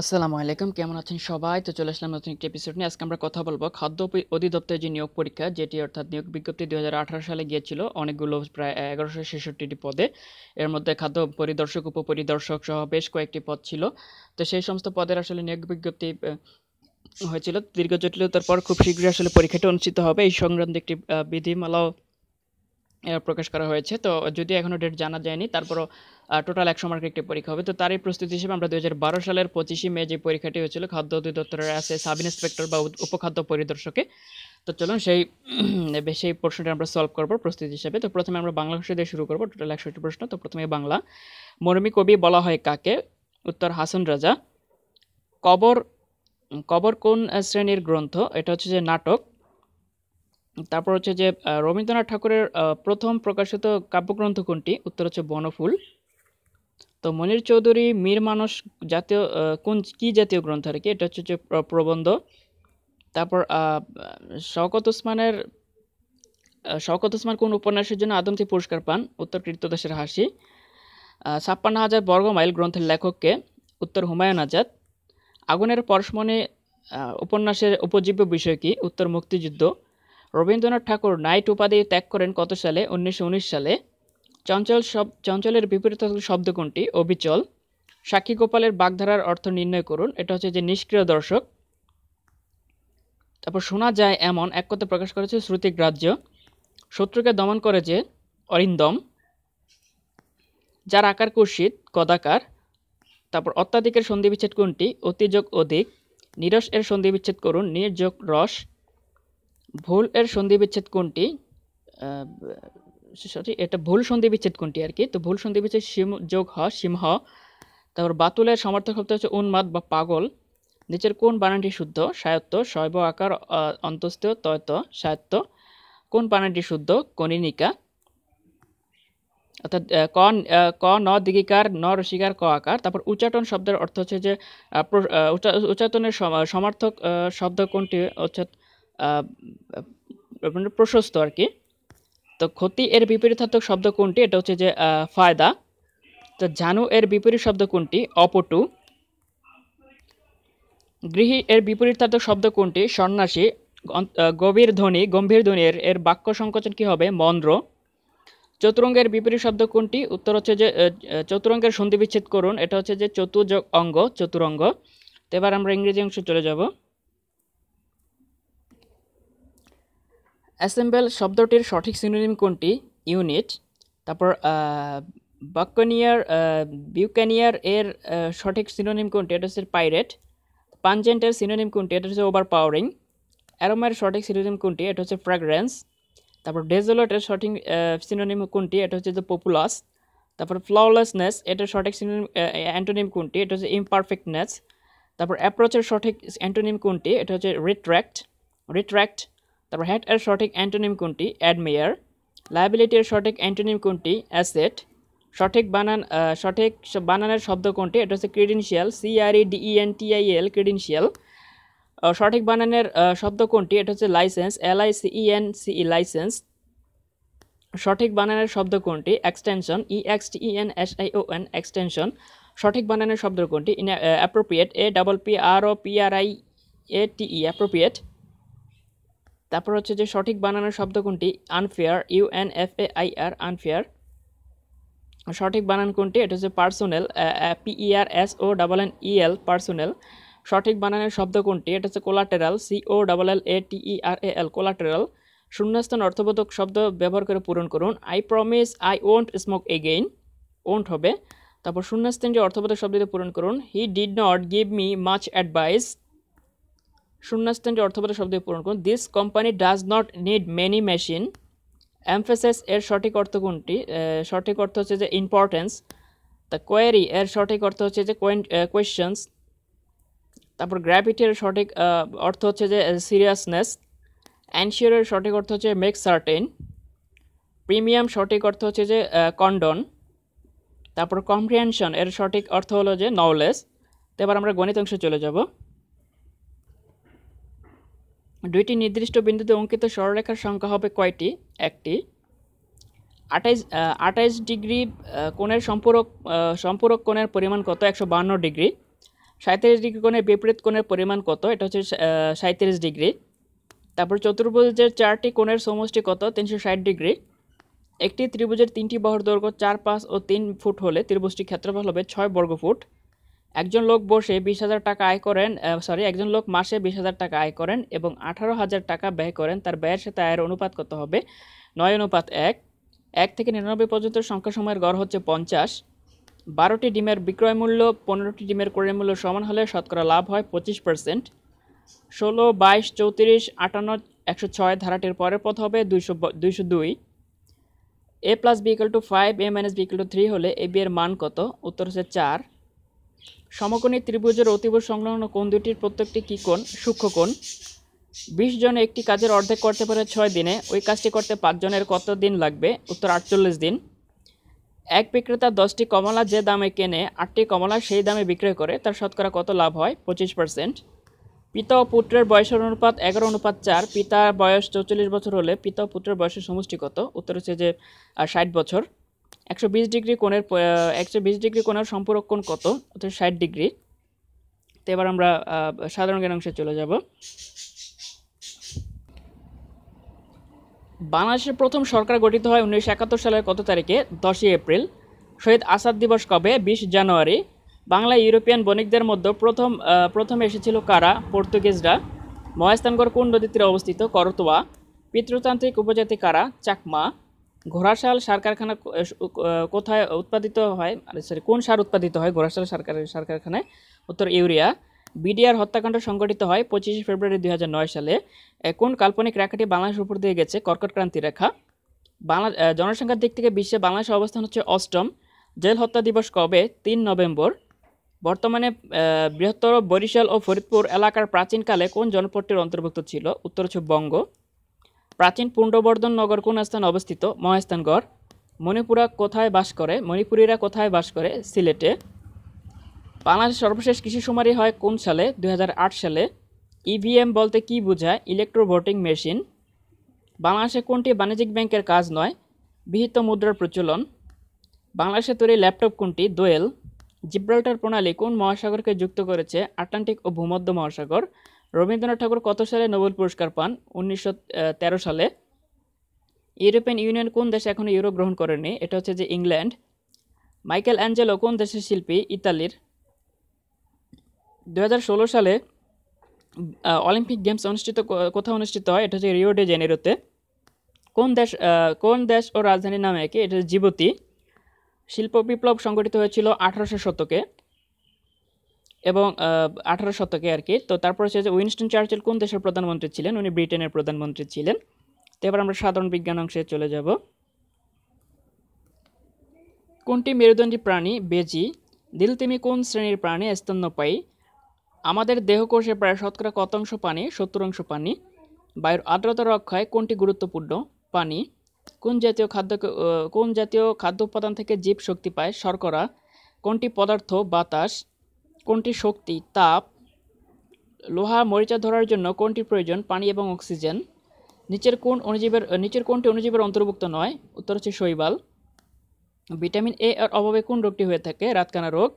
আসসালামু আলাইকুম কেমন আছেন সবাই তো চলে আসলাম নতুন একটি এপিসোড নিয়ে আজকে আমরা কথা বলবো খাদ্য অধিদপ্তরের যে নিয়োগ পরীক্ষা যেটি অর্থাৎ নিয়োগ বিজ্ঞপ্তি দু সালে গিয়েছিল অনেকগুলো প্রায় এগারোশো ছেষট্টিটি পদে এর মধ্যে খাদ্য পরিদর্শক উপপরিদর্শক সহ বেশ কয়েকটি পদ ছিল তো সেই সমস্ত পদের আসলে নিয়োগ বিজ্ঞপ্তি হয়েছিল দীর্ঘ জটিলতার পর খুব শীঘ্রই আসলে পরীক্ষাটি অনুষ্ঠিত হবে এই সংক্রান্ত একটি বিধিমালাও প্রকাশ করা হয়েছে তো যদি এখনও ডেট জানা যায়নি তারপরও টোটাল একশো মার্কের একটি পরীক্ষা হবে তো তারই প্রস্তুতি হিসেবে আমরা দু হাজার সালের পঁচিশে মে যে পরীক্ষাটি হয়েছিল খাদ্য অধিদপ্তরের আছে সাব ইন্সপেক্টর বা উপখাদ্য পরিদর্শকে তো চলুন সেই সেই প্রশ্নটা আমরা সলভ করবো প্রস্তুতি হিসেবে তো প্রথমে আমরা বাংলা ভাষা দিয়ে শুরু করবো টোটাল একশোটি প্রশ্ন তো প্রথমে বাংলা মরমি কবি বলা হয় কাকে উত্তর হাসান রাজা কবর কবর কোন শ্রেণীর গ্রন্থ এটা হচ্ছে যে নাটক তারপর হচ্ছে যে রবীন্দ্রনাথ ঠাকুরের প্রথম প্রকাশিত কাব্যগ্রন্থ কোনটি উত্তর হচ্ছে বনফুল তো মনির চৌধুরী মীর মানস জাতীয় কোন কি জাতীয় গ্রন্থ আর কি এটা হচ্ছে যে প্রবন্ধ তারপর শওকত ওসমানের শওকত ওসমান কোন উপন্যাসের জন্য আদমতি পুরস্কার পান উত্তর কৃতদাসের হাসি ছাপ্পান্ন হাজার বর্গমাইল গ্রন্থের লেখককে উত্তর হুমায়ুন আজাদ আগুনের পরশমণি উপন্যাসের উপজীব্য বিষয় কি উত্তর মুক্তিযুদ্ধ রবীন্দ্রনাথ ঠাকুর নাইট উপাধি ত্যাগ করেন কত সালে উনিশশো সালে চঞ্চল সব চঞ্চলের বিপরীত শব্দ কোনটি অবিচল সাক্ষী গোপালের বাগধারার অর্থ নির্ণয় করুন এটা হচ্ছে যে নিষ্ক্রিয় দর্শক তারপর শোনা যায় এমন এক কথা প্রকাশ করেছে শ্রুতিগ্রাহ্য শত্রুকে দমন করে যে অরিন্দম যার আকার কুর্শিত কদাকার তারপর অত্যাধিকের সন্ধিবিচ্ছেদ কোনটি অতিযোগ অধিক নিরস এর সন্ধিবিচ্ছেদ করুন নির্যোগ রস ভুল এর সন্ধি বিচ্ছেদ কোনটি সরি এটা ভুল সন্ধি বিচ্ছেদ কোনটি আর কি তো ভুল সন্ধি বিচ্ছেদ সিম যোগ হ সিংহ তারপর বাতুলের সমর্থক শব্দ হচ্ছে উন্মাদ বা পাগল নিচের কোন বানানটি শুদ্ধ স্বায়ত্ত শৈব আকার অন্তস্থ তয়ত সায়ত্ত কোন বানানটি শুদ্ধ কনিনিকা অর্থাৎ ক ক ন দিগিকার ন রসিকার ক আকার তারপর উচ্চাটন শব্দের অর্থ হচ্ছে যে উচ্চাটনের সমর্থক শব্দ কোনটি অর্থাৎ আপনার মানে প্রশস্ত আর কি তো ক্ষতি এর বিপরীতার্থক শব্দ কোনটি এটা হচ্ছে যে ফায়দা তো জানু এর বিপরীত শব্দ কোনটি অপটু গৃহী এর বিপরীতার্থক শব্দ কোনটি সন্ন্যাসী গভীর ধ্বনি গম্ভীর ধ্বনি এর এর বাক্য সংকোচন কি হবে মন্দ্র চতুরঙ্গের বিপরীত শব্দ কোনটি উত্তর হচ্ছে যে চতুরঙ্গের সন্ধি বিচ্ছেদ করুন এটা হচ্ছে যে চতুর্যোগ অঙ্গ চতুরঙ্গ তো এবার আমরা ইংরেজি অংশে চলে যাব অ্যাসেম্বল শব্দটির সঠিক সিনোনিম কোনটি ইউনিট তারপর বাক্যানিয়ার বিউক্যানিয়ার এর সঠিক সিনোনিম কোনটি এটা হচ্ছে পাইরেট পাঞ্জেন্টের সিনোনিম কোনটি এটা হচ্ছে ওভার পাওয়ারিং অ্যারোমার সঠিক সিনোনিম কোনটি এটা হচ্ছে ফ্র্যাগরেন্স তারপর ডেজোলটের সঠিক সিনোনিম কোনটি এটা হচ্ছে যে পপুলাস তারপর ফ্লাওলেসনেস এটার সঠিক সিনোনিম অ্যান্টোনিম কোনটি এটা হচ্ছে ইমপারফেক্টনেস তারপর অ্যাপ্রোচের সঠিক অ্যান্টোনিম কোনটি এটা হচ্ছে রিট্র্যাক্ট রিট্র্যাক্ট তারপর হ্যাট এর সঠিক অ্যান্টোনিম কোনটি অ্যাডমেয়ার লাইবিলিটির সঠিক অ্যান্টোনিম কোনটি অ্যাসেট সঠিক বানান সঠিক বানানের শব্দ কোনটি এটা হচ্ছে credential C R E I L credential সঠিক বানানের শব্দ কোনটি এটা হচ্ছে লাইসেন্স এলআইসিইএন সিই লাইসেন্স সঠিক বানানের শব্দ কোনটি extension E X N S I O N extension সঠিক বানানের শব্দ কোনটি inappropriate A double P R O P R I A T E appropriate তারপর হচ্ছে যে সঠিক বানানের শব্দ কোনটি unfair U N F A I R unfair সঠিক বানান কোনটি এটা হচ্ছে personnel R S O double N E L personnel সঠিক বানানের শব্দ কোনটি এটা হচ্ছে collateral C O double L A T E R A L collateral শূন্যস্থান অর্থবোধক শব্দ ব্যবহার করে পূরণ করুন I promise I won't smoke again won't হবে তারপর যে অর্থবোধক শব্দটি পূরণ করুন he did not give me much advice শূন্যস্থানটি অর্থবোধক শব্দ পূরণ করুন this company does not need many machine অ্যাম্ফেসেস এর সঠিক অর্থ কোনটি সঠিক অর্থ হচ্ছে যে ইম্পর্টেন্স দ্য কোয়ারি এর সঠিক অর্থ হচ্ছে যে কোয়েশ্চেন্স তারপর গ্র্যাভিটির সঠিক অর্থ হচ্ছে যে সিরিয়াসনেস অ্যানশিওরের সঠিক অর্থ হচ্ছে মেক সার্টেন প্রিমিয়াম সঠিক অর্থ হচ্ছে যে কন্ডন তারপর কম্প্রিহেনশন এর সঠিক অর্থ হলো যে নলেজ তো এবার আমরা গণিত অংশে চলে যাব দুইটি নির্দিষ্ট বিন্দুতে অঙ্কিত সরলরেখার সংখ্যা হবে কয়টি একটি আঠাইশ আঠাইশ ডিগ্রি কোণের সম্পূরক সম্পূরক কোণের পরিমাণ কত একশো বান্ন ডিগ্রি সাঁত্রিশ ডিগ্রি কোণের বিপরীত কোণের পরিমাণ কত এটা হচ্ছে সাঁত্রিশ ডিগ্রি তারপর চতুর্ভুজের চারটি কোণের সমষ্টি কত তিনশো ষাট ডিগ্রি একটি ত্রিভুজের তিনটি বহর দৈর্ঘ্য চার পাঁচ ও তিন ফুট হলে ত্রিভুজটি ক্ষেত্রফল হবে ছয় বর্গ ফুট একজন লোক বসে বিশ হাজার টাকা আয় করেন সরি একজন লোক মাসে বিশ হাজার টাকা আয় করেন এবং আঠারো হাজার টাকা ব্যয় করেন তার ব্যয়ের সাথে আয়ের অনুপাত কত হবে নয় অনুপাত এক এক থেকে নিরানব্বই পর্যন্ত সংখ্যা সময়ের গড় হচ্ছে পঞ্চাশ বারোটি ডিমের বিক্রয় মূল্য পনেরোটি ডিমের ক্রয় মূল্য সমান হলে শতকরা লাভ হয় পঁচিশ পার্সেন্ট ষোলো বাইশ চৌত্রিশ আটান্ন একশো ছয় ধারাটির পরের পথ হবে দুইশো দুইশো দুই A plus B equal to five A minus B equal to three হলে এ বি এর মান কত উত্তর হচ্ছে চার সমকোণী ত্রিভুজের অতীব সংলগ্ন কোণ দুটির প্রত্যেকটি কী কোণ সূক্ষ্মকোণ বিশ জন একটি কাজের অর্ধেক করতে পারে ছয় দিনে ওই কাজটি করতে পাঁচজনের কত দিন লাগবে উত্তর আটচল্লিশ দিন এক বিক্রেতা দশটি কমলা যে দামে কেনে আটটি কমলা সেই দামে বিক্রয় করে তার শতকরা কত লাভ হয় পঁচিশ পার্সেন্ট পিতা ও পুত্রের বয়সের অনুপাত এগারো অনুপাত চার পিতার বয়স চৌচল্লিশ বছর হলে পিতা ও পুত্রের বয়সের সমষ্টি কত উত্তর হচ্ছে যে ষাট বছর একশো বিশ ডিগ্রি কোণের একশো বিশ ডিগ্রি কোণের সম্পূরক কোণ কত অর্থাৎ ষাট ডিগ্রি তো এবার আমরা সাধারণ জ্ঞান অংশে চলে যাব বাংলাদেশের প্রথম সরকার গঠিত হয় উনিশশো একাত্তর সালের কত তারিখে দশই এপ্রিল শহীদ আসাদ দিবস কবে বিশ জানুয়ারি বাংলা ইউরোপিয়ান বণিকদের মধ্যে প্রথম প্রথমে এসেছিল কারা পর্তুগিজরা মহাস্তানগড় কোন নদীর তীরে অবস্থিত করতোয়া পিতৃতান্ত্রিক উপজাতি কারা চাকমা ঘোড়াশাল সার কারখানা কোথায় উৎপাদিত হয় সরি কোন সার উৎপাদিত হয় ঘোড়াশাল সার সার কারখানায় উত্তর ইউরিয়া বিডিআর হত্যাকাণ্ড সংঘটিত হয় পঁচিশে ফেব্রুয়ারি দুই সালে কোন কাল্পনিক রেখাটি বাংলাদেশের উপর দিয়ে গেছে কর্কট ক্রান্তি রেখা বাংলা জনসংখ্যার দিক থেকে বিশ্বে বাংলাদেশের অবস্থান হচ্ছে অষ্টম জেল হত্যা দিবস কবে তিন নভেম্বর বর্তমানে বৃহত্তর বরিশাল ও ফরিদপুর এলাকার প্রাচীনকালে কোন জনপদটির অন্তর্ভুক্ত ছিল উত্তর হচ্ছে বঙ্গ প্রাচীন পুণ্ডবর্ধন নগর কোন স্থানে অবস্থিত মহাস্থানগড় মণিপুরা কোথায় বাস করে মণিপুরীরা কোথায় বাস করে সিলেটে বাংলাদেশ সর্বশেষ কৃষি সুমারি হয় কোন সালে দু সালে ইভিএম বলতে কি বোঝায় ইলেকট্রো ভোটিং মেশিন বাংলাদেশে কোনটি বাণিজ্যিক ব্যাংকের কাজ নয় বিহিত মুদ্রার প্রচলন বাংলাদেশে তৈরি ল্যাপটপ কোনটি দোয়েল জিব্রাল্টার প্রণালী কোন মহাসাগরকে যুক্ত করেছে আটলান্টিক ও ভূমধ্য মহাসাগর রবীন্দ্রনাথ ঠাকুর কত সালে নোবেল পুরস্কার পান উনিশশো সালে ইউরোপিয়ান ইউনিয়ন কোন দেশে এখনও ইউরো গ্রহণ করেনি এটা হচ্ছে যে ইংল্যান্ড মাইকেল অ্যাঞ্জেলো কোন দেশের শিল্পী ইতালির দু সালে অলিম্পিক গেমস অনুষ্ঠিত কোথাও অনুষ্ঠিত হয় এটা হচ্ছে রিও ডে জেনেরোতে কোন দেশ কোন দেশ ও রাজধানীর নামে একে এটা জিবতি শিল্প বিপ্লব সংগঠিত হয়েছিল আঠারোশো শতকে এবং আঠারো শতকে আর কি তো তারপর হচ্ছে যে উইনস্টন চার্চিল কোন দেশের প্রধানমন্ত্রী ছিলেন উনি ব্রিটেনের প্রধানমন্ত্রী ছিলেন তো এবার আমরা সাধারণ বিজ্ঞান অংশে চলে যাব কোনটি মেরুদণ্ডী প্রাণী বেজি দিলতিমি কোন শ্রেণীর প্রাণী স্তন্যপায়ী আমাদের দেহকোষে প্রায় শতকরা কত অংশ পানি সত্তর অংশ পানি বায়ুর আর্দ্রতা রক্ষায় কোনটি গুরুত্বপূর্ণ পানি কোন জাতীয় খাদ্য কোন জাতীয় খাদ্য উপাদান থেকে জীব শক্তি পায় শর্করা কোনটি পদার্থ বাতাস কোনটি শক্তি তাপ লোহা মরিচা ধরার জন্য কোনটি প্রয়োজন পানি এবং অক্সিজেন নিচের কোন অণুজীবের নিচের কোনটি অণুজীবের অন্তর্ভুক্ত নয় উত্তর হচ্ছে শৈবাল ভিটামিন এ এর অভাবে কোন রোগটি হয়ে থাকে রাতকানা রোগ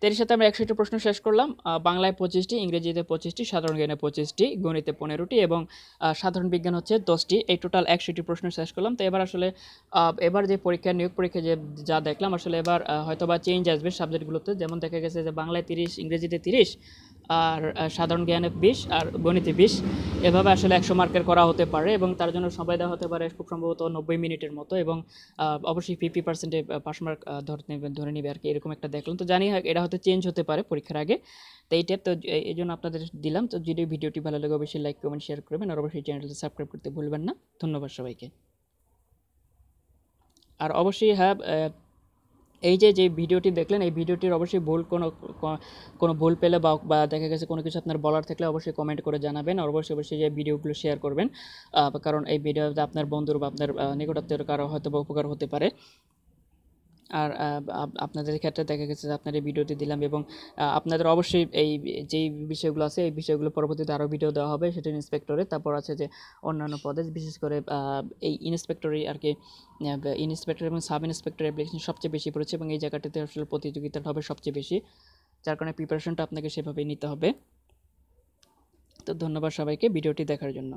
তো সাথে আমরা একশোটি প্রশ্ন শেষ করলাম বাংলায় পঁচিশটি ইংরেজিতে পঁচিশটি সাধারণ জ্ঞানে পঁচিশটি গণিতে পনেরোটি এবং সাধারণ বিজ্ঞান হচ্ছে দশটি এই টোটাল একশোটি প্রশ্ন শেষ করলাম তো এবার আসলে এবার যে পরীক্ষা নিয়োগ পরীক্ষা যে যা দেখলাম আসলে এবার হয়তো বা চেঞ্জ আসবে সাবজেক্টগুলোতে যেমন দেখা গেছে যে বাংলায় তিরিশ ইংরেজিতে তিরিশ আর সাধারণ জ্ঞানে বিশ আর গণিতে বিশ এভাবে আসলে একশো মার্কের করা হতে পারে এবং তার জন্য সময় দেওয়া হতে পারে খুব সম্ভবত নব্বই মিনিটের মতো এবং অবশ্যই ফিফটি পার্সেন্টে পাশ মার্ক ধরে ধরে নেবে আর কি এরকম একটা দেখলাম তো জানি এটা হয়তো চেঞ্জ হতে পারে পরীক্ষার আগে তো এই তো এই জন্য আপনাদের দিলাম তো যদি ভিডিওটি ভালো লাগে অবশ্যই লাইক কমেন্ট শেয়ার করবেন আর অবশ্যই চ্যানেলটি সাবস্ক্রাইব করতে ভুলবেন না ধন্যবাদ সবাইকে আর অবশ্যই হ্যাঁ এই যে যে ভিডিওটি দেখলেন এই ভিডিওটির অবশ্যই ভুল কোনো কোনো ভুল পেলে বা দেখা গেছে কোনো কিছু আপনার বলার থাকলে অবশ্যই কমেন্ট করে জানাবেন অবশ্যই অবশ্যই যে ভিডিওগুলো শেয়ার করবেন কারণ এই ভিডিওতে আপনার বন্ধুর বা আপনার নিকটাত্মীয় কারো হয়তো বা উপকার হতে পারে আর আপনাদের ক্ষেত্রে দেখা গেছে যে আপনার এই ভিডিওটি দিলাম এবং আপনাদের অবশ্যই এই যেই বিষয়গুলো আছে এই বিষয়গুলো পরবর্তীতে আরও ভিডিও দেওয়া হবে সেটা ইন্সপেক্টরে তারপর আছে যে অন্যান্য পদে বিশেষ করে এই ইন্সপেক্টরই আর কি ইন্সপেক্টর এবং সাব ইন্সপেক্টর অ্যাপ্লিকেশন সবচেয়ে বেশি পড়েছে এবং এই জায়গাটিতে আসলে প্রতিযোগিতা হবে সবচেয়ে বেশি যার কারণে প্রিপারেশনটা আপনাকে সেভাবেই নিতে হবে তো ধন্যবাদ সবাইকে ভিডিওটি দেখার জন্য